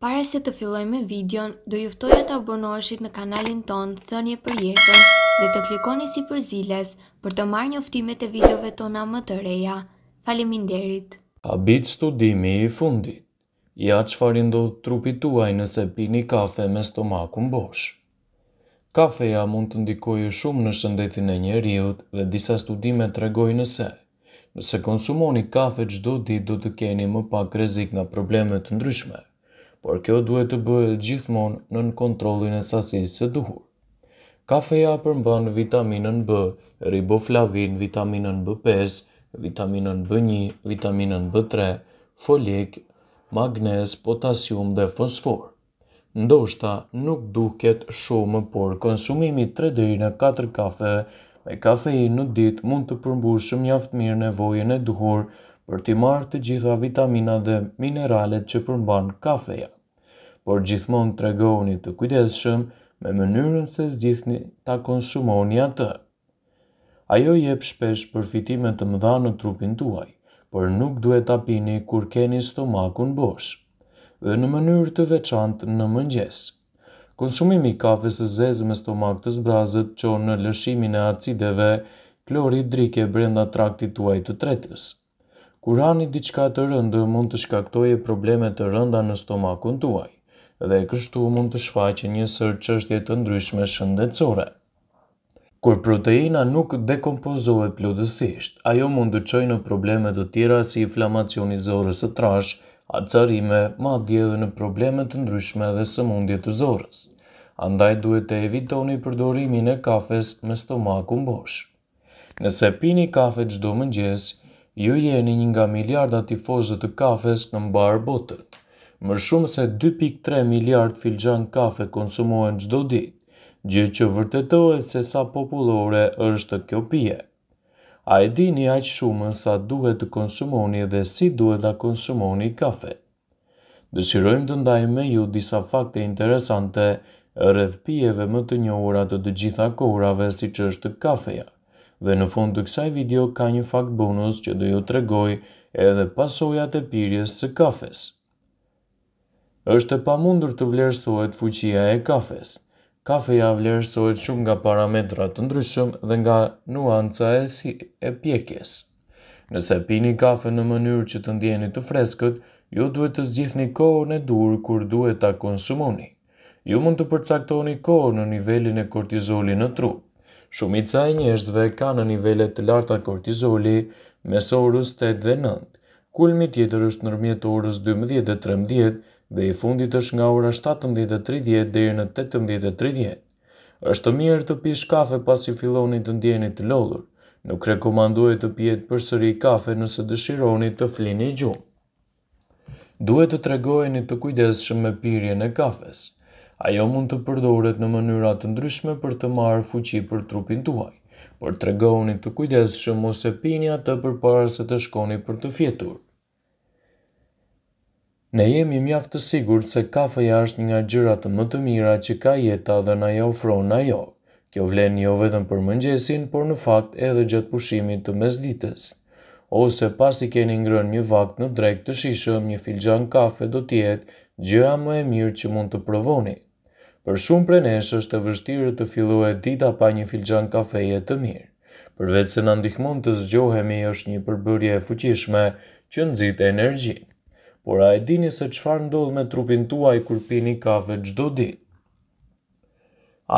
Pare se të filloj me videon, do juftoj e të abonoshit në kanalin ton, thënje për jetën dhe të klikoni si për ziles për të marrë një uftimet e videove tona më të reja. Falimin derit! A bit studimi i fundit? Ja që farin do të trupi tuaj nëse pini kafe me stomakun bosh. Kafeja mund të ndikojë shumë në shëndetin e njeriut dhe disa studime të regojë nëse. Nëse konsumoni kafe qdo dit do të keni më pak rezik nga problemet të ndryshme por kjo duhet të bëhet gjithmonë nën kontrollin e sasisë së duhur. Kafeja përmban vitaminën B, riboflavin, vitaminën B5, vitaminën B1, vitaminën B3, folik, magnez, potasium dhe fosfor. Ndoshta nuk duket shumë, por konsumimi 3 deri në 4 kafe me kafeinë në ditë mund të përmbushë mjaft mirë nevojën e duhur për t'i marrë të gjitha vitamina dhe mineralet që përmban kafeja. Por gjithmonë tregoni të kujdesshëm me mënyrën se zgjithni ta konsumoni atë. Ajo jep shpesh përfitime të mëdha në trupin tuaj, por nuk duhet ta pini kur keni stomakun bosh. Dhe në mënyrë të veçantë në mëngjes. Konsumimi i kafes e zezë me stomak të zbrazët çon në lëshimin e acideve drike brenda traktit tuaj të tretës. Kur hani diçka të rëndë, mund të shkaktojë probleme të rënda në stomakun tuaj dhe kështu mund të shfaqë një sër çështje të ndryshme shëndetësore. Kur proteina nuk dekompozohet plotësisht, ajo mund të çojë në probleme të tjera si inflamacioni i zorrës së trashë, acarime, madje edhe në probleme të ndryshme dhe sëmundje të zorrës. Andaj duhet të evitoni përdorimin e kafes me stomakun bosh. Nëse pini kafe çdo mëngjes, ju jeni një nga miliarda tifozët të kafes në mbarë botën. Më shumë se 2.3 miliard filxan kafe konsumohen gjdo dit, gjë që vërtetohet se sa populore është kjo pje. A e dini aq shumë sa duhet të konsumoni dhe si duhet të konsumoni kafe. Dëshirojmë të ndaj me ju disa fakte interesante rreth pjeve më të njohura të të gjitha kohërave si që është kafeja dhe në fund të kësaj video ka një fakt bonus që do ju tregoj edhe pasojat e pirjes së kafes. Është e pamundur të vlerësohet fuqia e kafes. Kafeja vlerësohet shumë nga parametra të ndryshëm dhe nga nuanca e si e pjekjes. Nëse pini kafe në mënyrë që të ndjeni të freskët, ju duhet të një kohën e durë kur duhet ta konsumoni. Ju mund të përcaktoni kohën në nivelin e kortizolit në trup. Shumica e njështëve ka në nivellet të larta kortizoli mes orës 8 dhe 9. Kulmi tjetër është nërmjet orës 12 dhe 13 dhe i fundit është nga ora 17 dhe 30 dhe në 18 është të mirë të pish kafe pas i filoni të ndjenit të lodhur. Nuk rekomandohet të pijet përsëri kafe nëse dëshironi të flini gjumë. Duhet të tregojeni të kujdesshëm me pirjen e kafes. Ajo mund të përdoret në mënyra të ndryshme për të marrë fuqi për trupin tuaj, por tregoni të kujdesshëm mos e pini atë përpara se të shkoni për të fjetur. Ne jemi mjaftë të sigurt se kafeja është një nga gjërat më të mira që ka jeta dhe na fronë ofron ajo. Kjo vlen jo vetëm për mëngjesin, por në fakt edhe gjatë pushimit të mesditës. Ose pasi keni ngrënë një vakt në drejt të shishëm, një filxhan kafe do të jetë gjëja më e mirë që mund të provoni. Për shumë prej nesh është e vështirë të fillohet dita pa një filxhan kafeje të mirë. Përveç se na ndihmon të zgjohemi, është një përbërje e fuqishme që nxit energjinë. Por a e dini se çfarë ndodh me trupin tuaj kur pini kafe çdo ditë?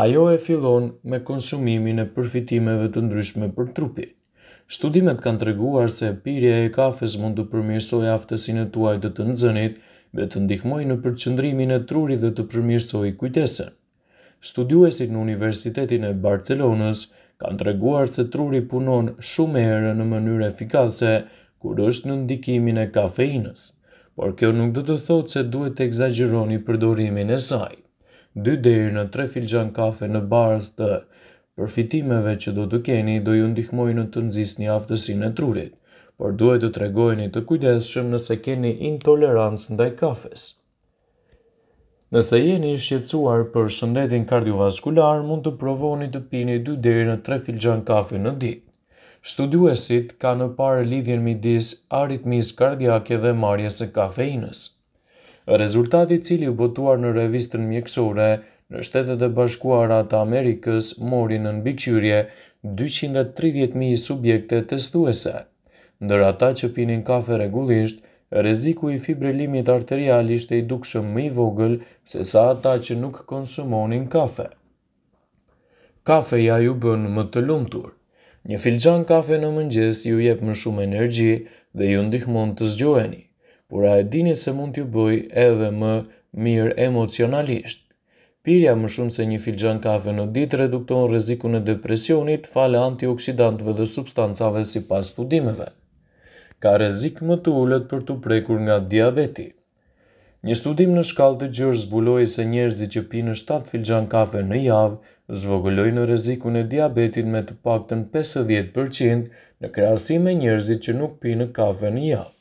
Ajo e fillon me konsumimin e përfitimeve të ndryshme për trupin. Studimet kanë treguar se pirja e kafes mund të përmirsojë aftësinë tuaj të të nxënit dhe të ndihmoj në përqëndrimin e truri dhe të përmirësoj kujtesën. Studiuesit në Universitetin e Barcelonës kanë të reguar se truri punon shumë herë në mënyrë efikase kur është në ndikimin e kafeinës, por kjo nuk do të thotë se duhet të egzageroni përdorimin e saj. 2 deri në 3 filxhan kafe në barës të përfitimeve që do të keni do ju ndihmojnë të një aftësinë e trurit por duhet të tregojni të kujdeshëm nëse keni intolerancë ndaj kafes. Nëse jeni i shqetësuar për shëndetin kardiovaskular, mund të provoni të pini 2 deri në 3 filxhan kafe në ditë. Studuesit kanë parë lidhjen midis aritmis kardiake dhe marrjes së kafeinës. Rezultati i cili u botuar në revistën mjekësore në Shtetet e Bashkuara të Amerikës mori në mbikëqyrje 230.000 subjekte testuese ndër ata që pinin kafe regullisht, reziku i fibrilimit arterial ishte i dukshëm më i vogël se sa ata që nuk konsumonin kafe. Kafe ja ju bën më të lumtur. Një filxhan kafe në mëngjes ju jep më shumë energji dhe ju ndihmon të zgjoheni, por a e dini se mund t'ju bëj edhe më mirë emocionalisht. Pirja më shumë se një filxhan kafe në ditë redukton rrezikun e depresionit fale antioksidantëve dhe substancave sipas studimeve ka rrezik më të ulët për të prekur nga diabeti. Një studim në shkallë të gjërë zbuloi se njerëzit që pinë 7 filxhan kafe në javë në rrezikun e diabetit me të paktën 50% në krahasim me njerëzit që nuk pinë kafe në javë.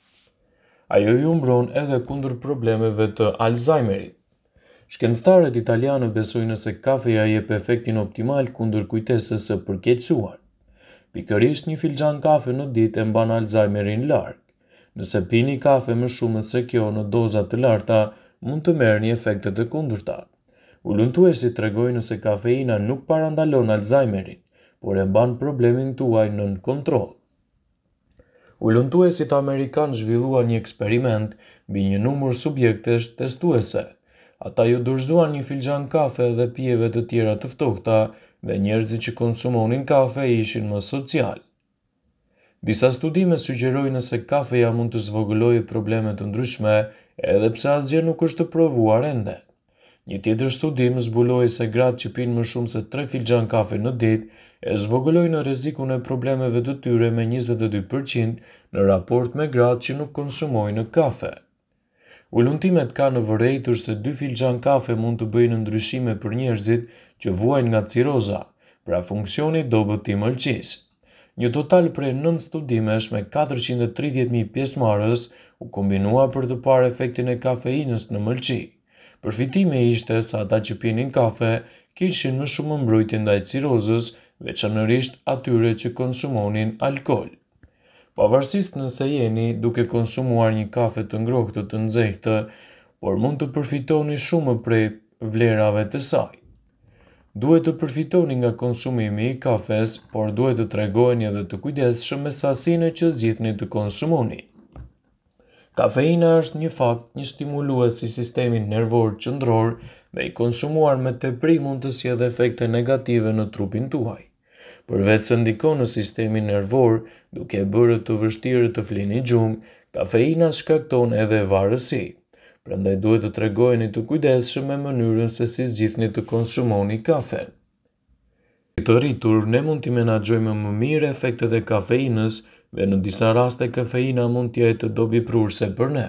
Ajo ju mbron edhe kundër problemeve të Alzheimerit. Shkencëtarët italianë besojnë se kafeja jep efektin optimal kundër kujtesës së përkeqësuar. Piktërisht një filxhan kafe në ditë e mban Alzheimerin larg. Nëse pini kafe më shumë se kjo në doza të larta, mund të merrni efekte të kundërta. Ulëntuesi tregojnë se kafeina nuk parandalon Alzheimerin, por e mban problemin tuaj nën kontroll. Ulëntuesit amerikan zhvilluan një eksperiment mbi një numër subjektesh testuese. Ata ju dorëzuan një filxhan kafe dhe pijeve të tjera të ftohta dhe njerëzit që konsumonin kafe ishin më social. Disa studime sugjerojnë nëse kafeja mund të e problemet të ndryshme edhe pse asgjë nuk është të provuar ende. Një tjetër studim zbuloi se gratë që pinë më shumë se 3 filxhan kafe në ditë e zvogëllojnë rrezikun e problemeve të tyre me 22% në raport me gratë që nuk konsumojnë kafe. Ullëntimet ka në vërejtur se dy gjan kafe mund të bëjnë ndryshime për njerëzit që vuajnë nga ciroza, pra funksionit do bët i mëlqis. Një total prej 9 studimesh me 430.000 marës u kombinua për të parë efektin e kafeinës në mëlqi. Përfitime ishte sa ata që pinin kafe kishin më shumë mbrojtje ndaj cirozës, veçanërisht atyre që konsumonin alkohol pavarësisht nëse jeni duke konsumuar një kafe të ngrohtë të nxehtë, por mund të përfitoni shumë prej vlerave të saj. Duhet të përfitoni nga konsumimi i kafes, por duhet të tregojnë edhe të kujdeshë me sasine që zgjithni të konsumoni. Kafeina është një fakt një stimuluës i sistemin nervor qëndror dhe i konsumuar me të pri mund të si edhe efekte negative në trupin tuaj. Përvec se ndikon në sistemin nervor, duke bërë të vështirë të flini gjumë, kafeina shkakton edhe varësi. Prandaj duhet të tregojeni të kujdesshëm me mënyrën se si zgjidhni të konsumoni kafen. Këtë rritur, ne mund t'i menaxhojmë më mirë efektet e kafeinës dhe në disa raste kafeina mund t'ja e të dobi prurse për ne.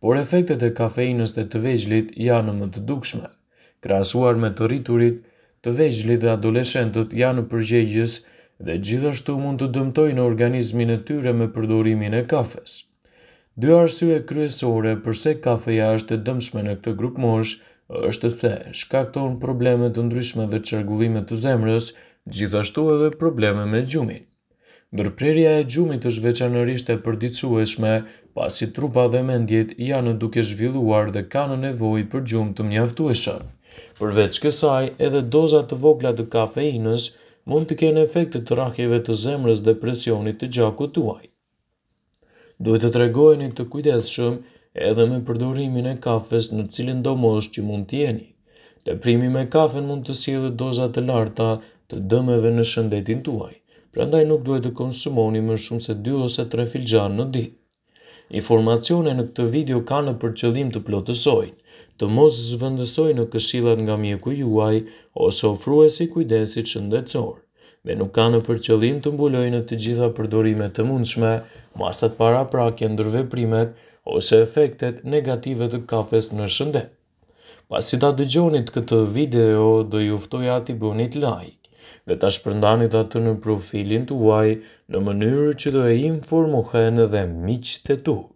Por efektet e kafeinës dhe të vejgjlit janë më të dukshme. Krasuar me të rriturit, të vejgjlit dhe adoleshentët janë përgjegjës përgjegjës dhe gjithashtu mund të dëmtojnë në organizmin e tyre me përdorimin e kafes. Dy arsye kryesore përse kafeja është të dëmshme në këtë grup mosh, është të se shkakton problemet të ndryshme dhe qërgullimet të zemrës, gjithashtu edhe probleme me gjumin. Ndërprerja e gjumit është veçanërisht e përdicueshme, pasi trupa dhe mendjet janë duke zhvilluar dhe kanë nevoj për gjumë të mjaftueshën. Përveç kësaj, edhe dozat të vogla të kafeinës, mund të kene efekte të rakjeve të zemrës dhe presionit të gjaku tuaj. Duhet të tregojni të kujdeshëm edhe me përdorimin e kafes në cilin do që mund t'jeni. primi me kafen mund të sjellë dozat të larta të dëmeve në shëndetin tuaj, prandaj nuk duhet të konsumoni më shumë se 2 ose 3 filxhan në ditë. Informacione në këtë video kanë për qëllim të plotësojnë, të mos zvëndësoj në këshilat nga mjeku juaj ose ofruesi si kujdesit shëndetësor, dhe nuk ka në përqëllim të mbuloj në të gjitha përdorimet të mundshme, masat para prakje ndërve primet ose efektet negative të kafes në shëndet. Pasi ta dëgjonit këtë video, do juftoj ati bunit like dhe ta shpërndanit atë në profilin të uaj në mënyrë që dhe informohen dhe miqë të tukë.